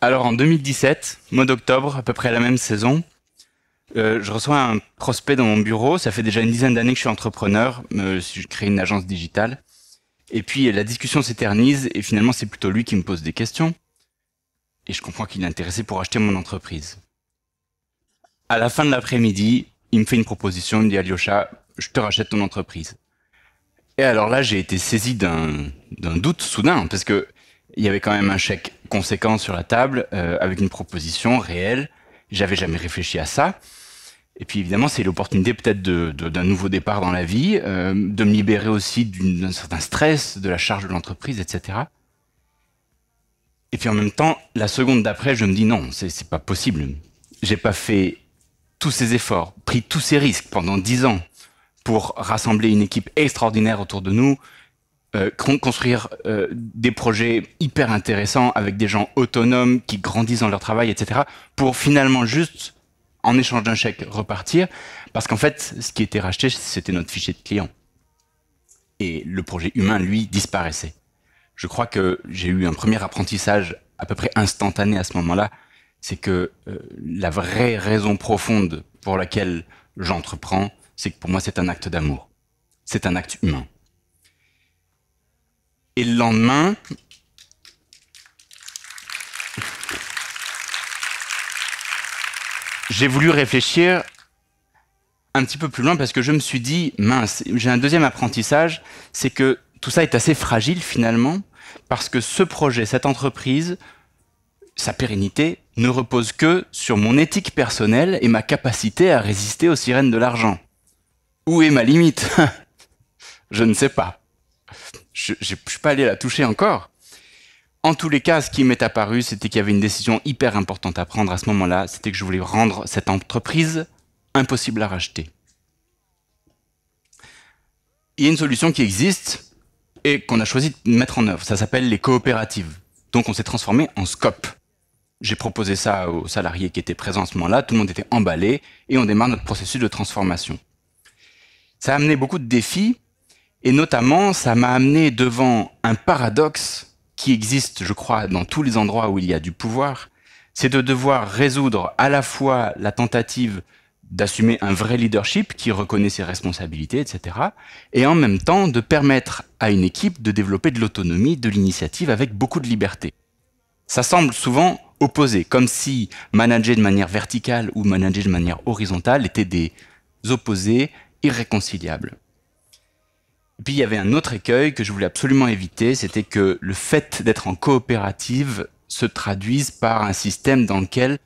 Alors en 2017, mois d'octobre, à peu près la même saison, euh, je reçois un prospect dans mon bureau. Ça fait déjà une dizaine d'années que je suis entrepreneur. Euh, je crée une agence digitale. Et puis la discussion s'éternise et finalement c'est plutôt lui qui me pose des questions. Et je comprends qu'il est intéressé pour acheter mon entreprise. À la fin de l'après-midi, il me fait une proposition. Il me dit Alyosha, je te rachète ton entreprise. Et alors là, j'ai été saisi d'un doute soudain parce que il y avait quand même un chèque conséquent sur la table euh, avec une proposition réelle. J'avais jamais réfléchi à ça. Et puis évidemment, c'est l'opportunité peut-être d'un nouveau départ dans la vie, euh, de me libérer aussi d'un certain stress, de la charge de l'entreprise, etc. Et puis en même temps, la seconde d'après, je me dis non, c'est pas possible. J'ai pas fait tous ces efforts, pris tous ces risques pendant dix ans pour rassembler une équipe extraordinaire autour de nous, euh, construire euh, des projets hyper intéressants avec des gens autonomes qui grandissent dans leur travail, etc., pour finalement juste, en échange d'un chèque, repartir, parce qu'en fait, ce qui était racheté, c'était notre fichier de client. Et le projet humain, lui, disparaissait. Je crois que j'ai eu un premier apprentissage à peu près instantané à ce moment-là, c'est que euh, la vraie raison profonde pour laquelle j'entreprends, c'est que pour moi c'est un acte d'amour, c'est un acte humain. Et le lendemain, j'ai voulu réfléchir un petit peu plus loin parce que je me suis dit, mince, j'ai un deuxième apprentissage, c'est que tout ça est assez fragile finalement, parce que ce projet, cette entreprise, sa pérennité ne repose que sur mon éthique personnelle et ma capacité à résister aux sirènes de l'argent. Où est ma limite Je ne sais pas je ne suis pas allé la toucher encore. En tous les cas, ce qui m'est apparu, c'était qu'il y avait une décision hyper importante à prendre à ce moment-là. C'était que je voulais rendre cette entreprise impossible à racheter. Il y a une solution qui existe et qu'on a choisi de mettre en œuvre. Ça s'appelle les coopératives. Donc on s'est transformé en scope. J'ai proposé ça aux salariés qui étaient présents à ce moment-là. Tout le monde était emballé et on démarre notre processus de transformation. Ça a amené beaucoup de défis et notamment, ça m'a amené devant un paradoxe qui existe, je crois, dans tous les endroits où il y a du pouvoir, c'est de devoir résoudre à la fois la tentative d'assumer un vrai leadership qui reconnaît ses responsabilités, etc. Et en même temps, de permettre à une équipe de développer de l'autonomie, de l'initiative avec beaucoup de liberté. Ça semble souvent opposé, comme si manager de manière verticale ou manager de manière horizontale étaient des opposés irréconciliables puis il y avait un autre écueil que je voulais absolument éviter, c'était que le fait d'être en coopérative se traduise par un système dans lequel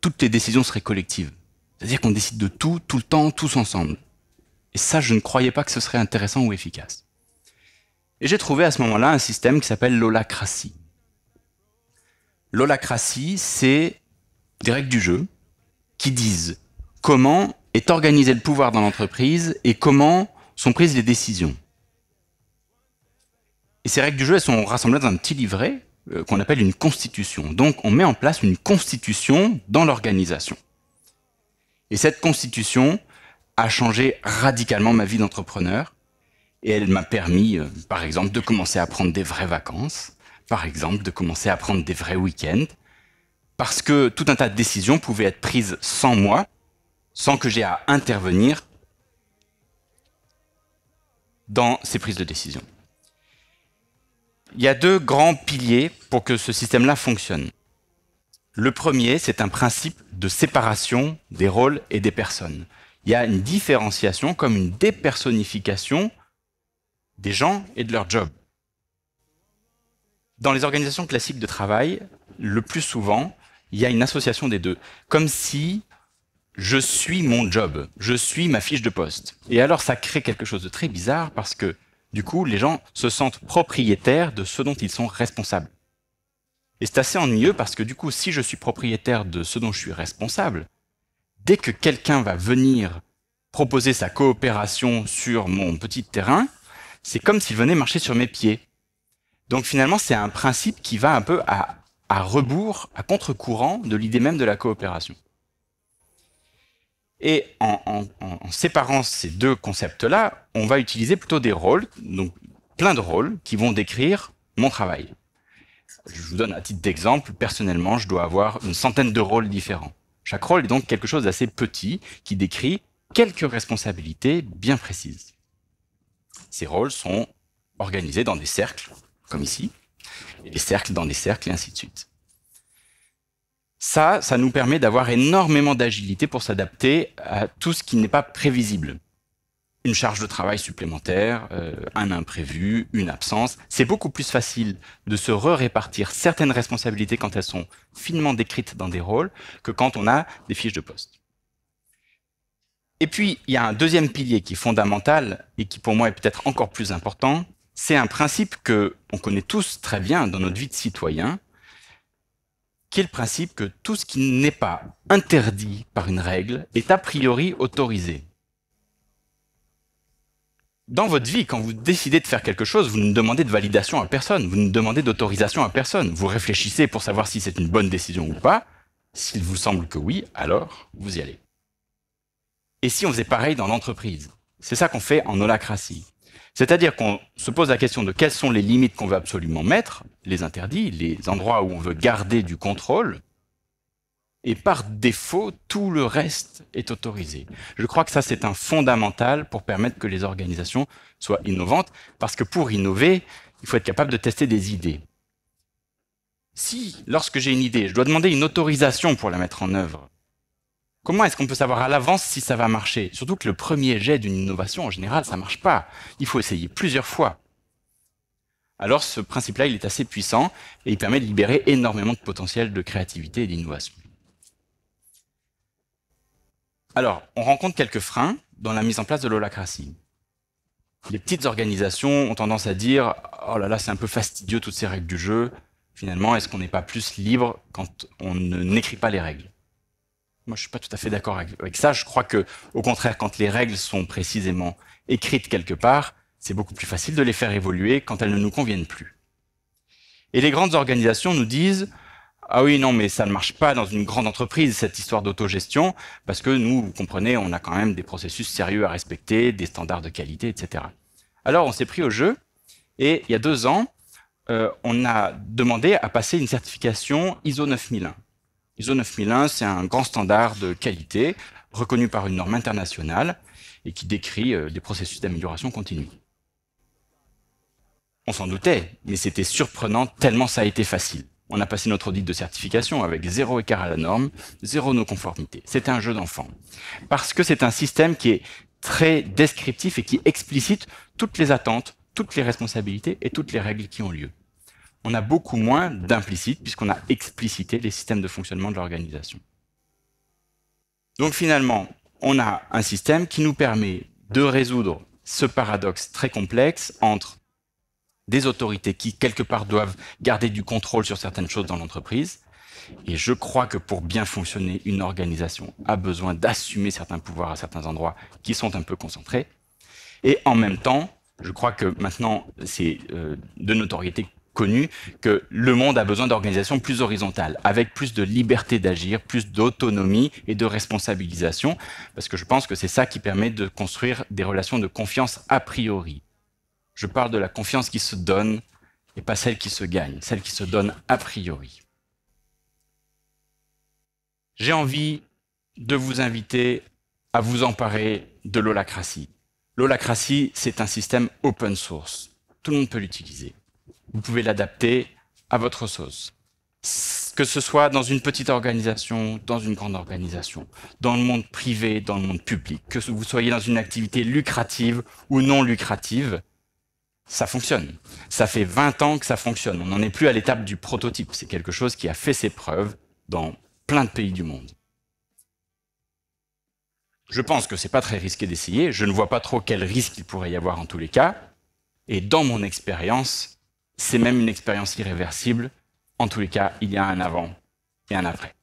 toutes les décisions seraient collectives. C'est-à-dire qu'on décide de tout, tout le temps, tous ensemble. Et ça, je ne croyais pas que ce serait intéressant ou efficace. Et j'ai trouvé à ce moment-là un système qui s'appelle l'holacratie. L'holacratie, c'est des règles du jeu qui disent comment est organisé le pouvoir dans l'entreprise et comment sont prises les décisions. Et ces règles du jeu, elles sont rassemblées dans un petit livret euh, qu'on appelle une constitution. Donc on met en place une constitution dans l'organisation. Et cette constitution a changé radicalement ma vie d'entrepreneur. Et elle m'a permis, euh, par exemple, de commencer à prendre des vraies vacances, par exemple, de commencer à prendre des vrais week-ends, parce que tout un tas de décisions pouvaient être prises sans moi, sans que j'aie à intervenir dans ces prises de décisions. Il y a deux grands piliers pour que ce système-là fonctionne. Le premier, c'est un principe de séparation des rôles et des personnes. Il y a une différenciation comme une dépersonnification des gens et de leur job. Dans les organisations classiques de travail, le plus souvent, il y a une association des deux. Comme si je suis mon job, je suis ma fiche de poste. Et alors ça crée quelque chose de très bizarre parce que du coup, les gens se sentent propriétaires de ce dont ils sont responsables. Et c'est assez ennuyeux parce que du coup, si je suis propriétaire de ce dont je suis responsable, dès que quelqu'un va venir proposer sa coopération sur mon petit terrain, c'est comme s'il venait marcher sur mes pieds. Donc finalement, c'est un principe qui va un peu à, rebours, à contre-courant de l'idée même de la coopération. Et en, séparant ces deux concepts-là, on va utiliser plutôt des rôles, donc plein de rôles qui vont décrire mon travail. Je vous donne à titre d'exemple, personnellement, je dois avoir une centaine de rôles différents. Chaque rôle est donc quelque chose d'assez petit qui décrit quelques responsabilités bien précises. Ces rôles sont organisés dans des cercles, comme ici, et des cercles dans des cercles, et ainsi de suite. Ça, ça nous permet d'avoir énormément d'agilité pour s'adapter à tout ce qui n'est pas prévisible. Une charge de travail supplémentaire, euh, un imprévu, une absence. C'est beaucoup plus facile de se répartir certaines responsabilités quand elles sont finement décrites dans des rôles que quand on a des fiches de poste. Et puis, il y a un deuxième pilier qui est fondamental et qui pour moi est peut-être encore plus important. C'est un principe que on connaît tous très bien dans notre vie de citoyen, le principe que tout ce qui n'est pas interdit par une règle est a priori autorisé. Dans votre vie, quand vous décidez de faire quelque chose, vous ne demandez de validation à personne, vous ne demandez d'autorisation à personne. Vous réfléchissez pour savoir si c'est une bonne décision ou pas. S'il vous semble que oui, alors vous y allez. Et si on faisait pareil dans l'entreprise C'est ça qu'on fait en holacratie. C'est-à-dire qu'on se pose la question de quelles sont les limites qu'on veut absolument mettre, les interdits, les endroits où on veut garder du contrôle, et par défaut, tout le reste est autorisé. Je crois que ça, c'est un fondamental pour permettre que les organisations soient innovantes, parce que pour innover, il faut être capable de tester des idées. Si, lorsque j'ai une idée, je dois demander une autorisation pour la mettre en œuvre, Comment est-ce qu'on peut savoir à l'avance si ça va marcher Surtout que le premier jet d'une innovation, en général, ça ne marche pas. Il faut essayer plusieurs fois. Alors ce principe-là, il est assez puissant et il permet de libérer énormément de potentiel de créativité et d'innovation. Alors, on rencontre quelques freins dans la mise en place de l'holacratie. Les petites organisations ont tendance à dire « Oh là là, c'est un peu fastidieux toutes ces règles du jeu. Finalement, est-ce qu'on n'est pas plus libre quand on n'écrit pas les règles ?» Moi, je suis pas tout à fait d'accord avec, ça. Je crois que, au contraire, quand les règles sont précisément écrites quelque part, c'est beaucoup plus facile de les faire évoluer quand elles ne nous conviennent plus. Et les grandes organisations nous disent ah oui, non, mais ça ne marche pas dans une grande entreprise, cette histoire d'autogestion, parce que nous, vous comprenez, on a quand même des processus sérieux à respecter, des standards de qualité, etc. Alors, on s'est pris au jeu, et il y a deux ans, euh, on a demandé à passer une certification ISO 9001. ISO 9001, c'est un grand standard de qualité reconnu par une norme internationale et qui décrit euh, des processus d'amélioration continue. On s'en doutait, mais c'était surprenant tellement ça a été facile. On a passé notre audit de certification avec zéro écart à la norme, zéro non-conformité. C'était un jeu d'enfant. Parce que c'est un système qui est très descriptif et qui explicite toutes les attentes, toutes les responsabilités et toutes les règles qui ont lieu on a beaucoup moins d'implicite puisqu'on a explicité les systèmes de fonctionnement de l'organisation. Donc finalement, on a un système qui nous permet de résoudre ce paradoxe très complexe entre des autorités qui, quelque part, doivent garder du contrôle sur certaines choses dans l'entreprise. Et je crois que pour bien fonctionner, une organisation a besoin d'assumer certains pouvoirs à certains endroits qui sont un peu concentrés. Et en même temps, je crois que maintenant, c'est euh, de notoriété connu que le monde a besoin d'organisations plus horizontales, avec plus de liberté d'agir, plus d'autonomie et de responsabilisation, parce que je pense que c'est ça qui permet de construire des relations de confiance a priori. Je parle de la confiance qui se donne et pas celle qui se gagne, celle qui se donne a priori. J'ai envie de vous inviter à vous emparer de l'holacratie. L'holacratie, c'est un système open source. Tout le monde peut l'utiliser vous pouvez l'adapter à votre sauce. Que ce soit dans une petite organisation, dans une grande organisation, dans le monde privé, dans le monde public, que vous soyez dans une activité lucrative ou non lucrative, ça fonctionne. Ça fait 20 ans que ça fonctionne. On n'en est plus à l'étape du prototype. C'est quelque chose qui a fait ses preuves dans plein de pays du monde. Je pense que ce n'est pas très risqué d'essayer. Je ne vois pas trop quel risque il pourrait y avoir en tous les cas. Et dans mon expérience, c'est même une expérience irréversible. En tous les cas, il y a un avant et un après.